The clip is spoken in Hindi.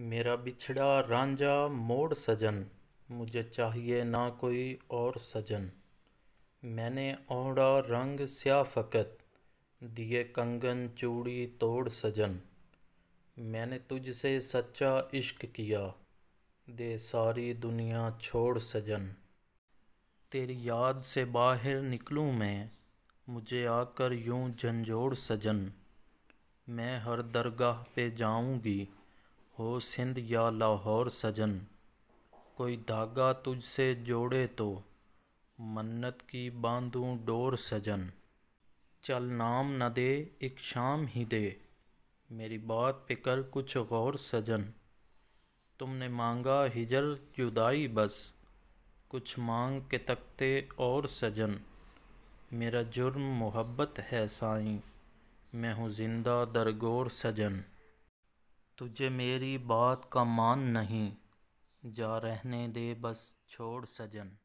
मेरा बिछड़ा रांझा मोड़ सजन मुझे चाहिए ना कोई और सजन मैंने ओढ़ा रंग स्या फ़कत दिए कंगन चूड़ी तोड़ सजन मैंने तुझसे सच्चा इश्क किया दे सारी दुनिया छोड़ सजन तेरी याद से बाहर निकलूँ मैं मुझे आकर यूं झंझोड़ सजन मैं हर दरगाह पे जाऊंगी हो सिंध या लाहौर सजन कोई धागा तुझसे जोड़े तो मन्नत की बांधूं डोर सजन चल नाम न दे एक शाम ही दे मेरी बात पे कर कुछ गौर सजन तुमने मांगा हिजर जुदाई बस कुछ मांग के तकते और सजन मेरा जुर्म मोहब्बत है साईं मैं हूँ ज़िंदा दरगोर सजन तुझे मेरी बात का मान नहीं जा रहने दे बस छोड़ सजन